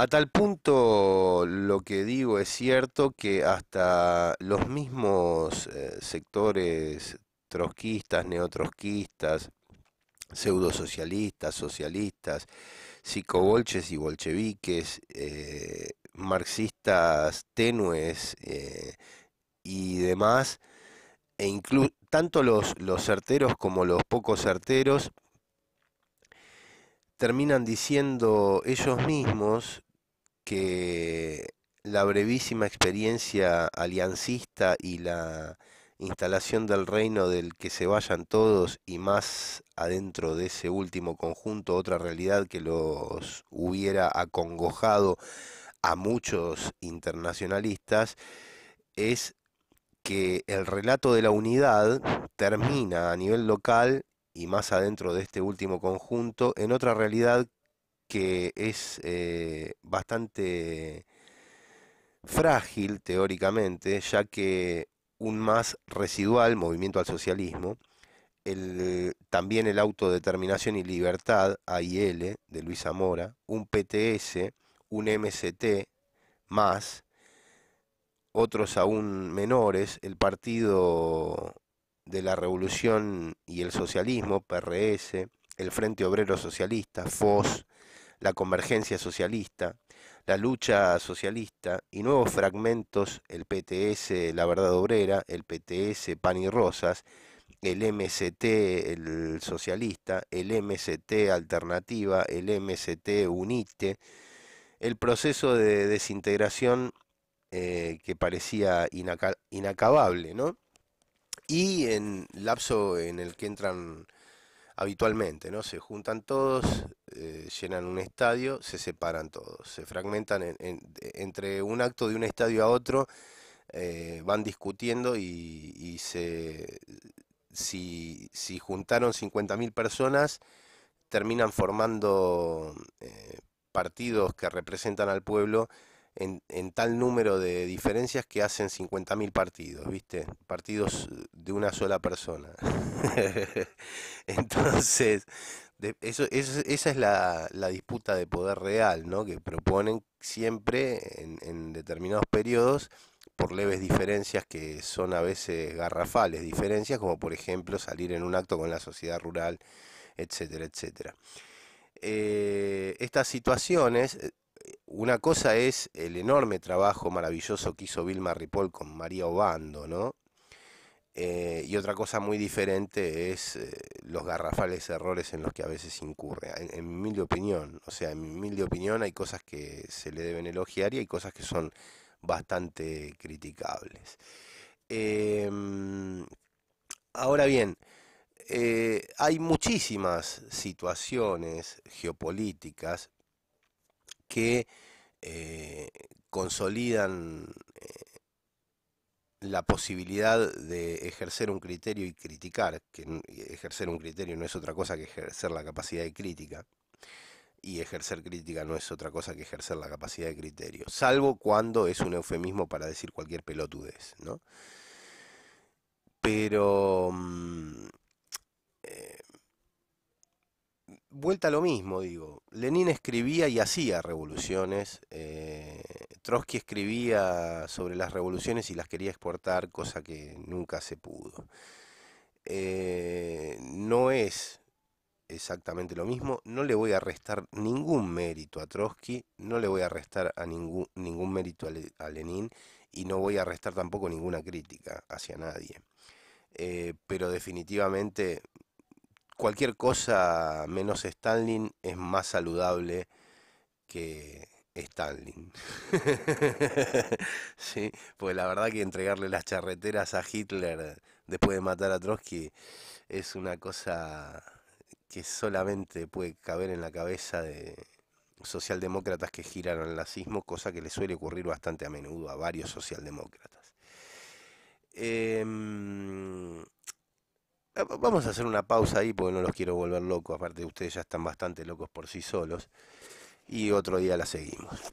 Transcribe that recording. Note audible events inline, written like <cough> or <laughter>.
A tal punto lo que digo es cierto que hasta los mismos eh, sectores trotskistas, neotrotskistas, pseudosocialistas, socialistas, psicobolches y bolcheviques, eh, marxistas tenues eh, y demás, e tanto los, los certeros como los pocos certeros, terminan diciendo ellos mismos que la brevísima experiencia aliancista y la instalación del reino del que se vayan todos y más adentro de ese último conjunto, otra realidad que los hubiera acongojado a muchos internacionalistas, es que el relato de la unidad termina a nivel local y más adentro de este último conjunto en otra realidad que es eh, bastante frágil teóricamente, ya que un más residual movimiento al socialismo, también el Autodeterminación y Libertad, AIL, de Luis Zamora, un PTS, un MST, más, otros aún menores, el Partido de la Revolución y el Socialismo, PRS, el Frente Obrero Socialista, FOS, la convergencia socialista, la lucha socialista y nuevos fragmentos, el PTS La Verdad Obrera, el PTS Pan y Rosas, el MCT, el socialista, el MCT alternativa, el MST unite, el proceso de desintegración eh, que parecía inacabable, ¿no? Y en lapso en el que entran habitualmente, ¿no? Se juntan todos, eh, llenan un estadio, se separan todos, se fragmentan entre un acto de un estadio a otro, eh, van discutiendo y, si, juntaron 50.000 personas, terminan formando eh, partidos que representan al pueblo en, tal número de diferencias que hacen 50.000 partidos, ¿viste? Partidos de una sola persona. <laughs> Entonces, esa es la, disputa de poder real, ¿no? Que proponen siempre en, determinados periodos por leves diferencias que son a veces garrafales, diferencias como por ejemplo salir en un acto con la sociedad rural, etcétera, etcétera. Eh, estas situaciones eh, una cosa es el enorme trabajo maravilloso que hizo Vilma Ripoll con María Obando, ¿no? Eh, y otra cosa muy diferente es eh, los garrafales errores en los que a veces incurre, en, mi opinión. O sea, en mi humilde opinión hay cosas que se le deben elogiar y hay cosas que son bastante criticables. Em, ahora bien, eh, hay muchísimas situaciones geopolíticas, que eh, consolidan eh, la posibilidad de ejercer un criterio y criticar, que ejercer un criterio no es otra cosa que ejercer la capacidad de crítica, y ejercer crítica no es otra cosa que ejercer la capacidad de criterio, salvo cuando es un eufemismo para decir cualquier pelotudez, ¿no? Pero mm, vuelta a lo mismo, digo. Lenin escribía y hacía revoluciones. Eh, Trotsky escribía sobre las revoluciones y las quería exportar, cosa que nunca se pudo. Eh, no es exactamente lo mismo. No le voy a restar ningún mérito a Trotsky, no le voy a restar a ningún, ningún mérito a, Lenin y no voy a restar tampoco ninguna crítica hacia nadie. Eh, pero definitivamente cualquier cosa menos Stalin es más saludable que Stalin. <laughs> sí, pues la verdad que entregarle las charreteras a Hitler después de matar a Trotsky es una cosa que solamente puede caber en la cabeza de socialdemócratas que giraron al nazismo, cosa que le suele ocurrir bastante a menudo a varios socialdemócratas. Em, Ah, vamos a hacer una pausa ahí porque no los quiero volver locos, aparte ustedes ya están bastante locos por sí solos. Y otro día la seguimos.